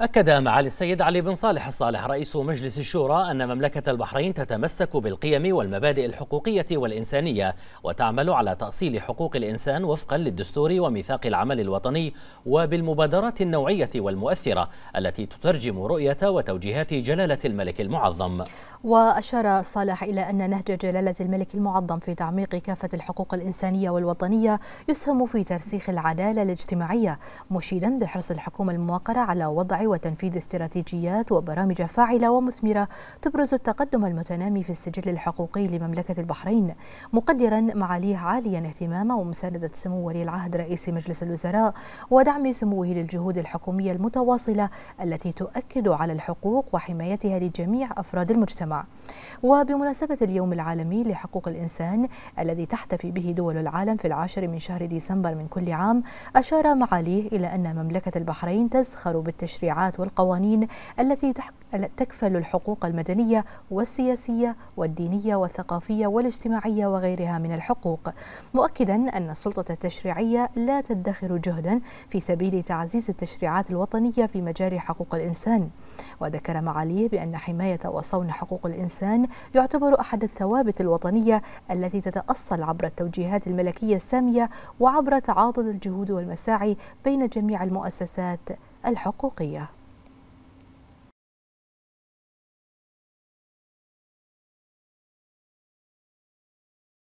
أكد معالي السيد علي بن صالح الصالح رئيس مجلس الشورى أن مملكة البحرين تتمسك بالقيم والمبادئ الحقوقية والإنسانية وتعمل على تأصيل حقوق الإنسان وفقا للدستور وميثاق العمل الوطني وبالمبادرات النوعية والمؤثرة التي تترجم رؤية وتوجيهات جلالة الملك المعظم وأشار صالح إلى أن نهج جلالة الملك المعظم في تعميق كافة الحقوق الإنسانية والوطنية يسهم في ترسيخ العدالة الاجتماعية مشيدا بحرص الحكومة الموقرة على وضع وتنفيذ استراتيجيات وبرامج فاعلة ومثمرة تبرز التقدم المتنامي في السجل الحقوقي لمملكة البحرين مقدرا معاليه عاليا اهتمامه ومساندة سمو ولي العهد رئيس مجلس الوزراء ودعم سموه للجهود الحكومية المتواصلة التي تؤكد على الحقوق وحمايتها لجميع أفراد المجتمع وبمناسبة اليوم العالمي لحقوق الإنسان الذي تحتفي به دول العالم في العاشر من شهر ديسمبر من كل عام أشار معاليه إلى أن مملكة البحرين تزخر بالتشريعات الشرعات والقوانين التي تكفل الحقوق المدنية والسياسية والدينية والثقافية والاجتماعية وغيرها من الحقوق مؤكدا أن السلطة التشريعية لا تدخر جهدا في سبيل تعزيز التشريعات الوطنية في مجال حقوق الإنسان وذكر معاليه بأن حماية وصون حقوق الإنسان يعتبر أحد الثوابت الوطنية التي تتأصل عبر التوجيهات الملكية السامية وعبر تعاضد الجهود والمساعي بين جميع المؤسسات الحقوقية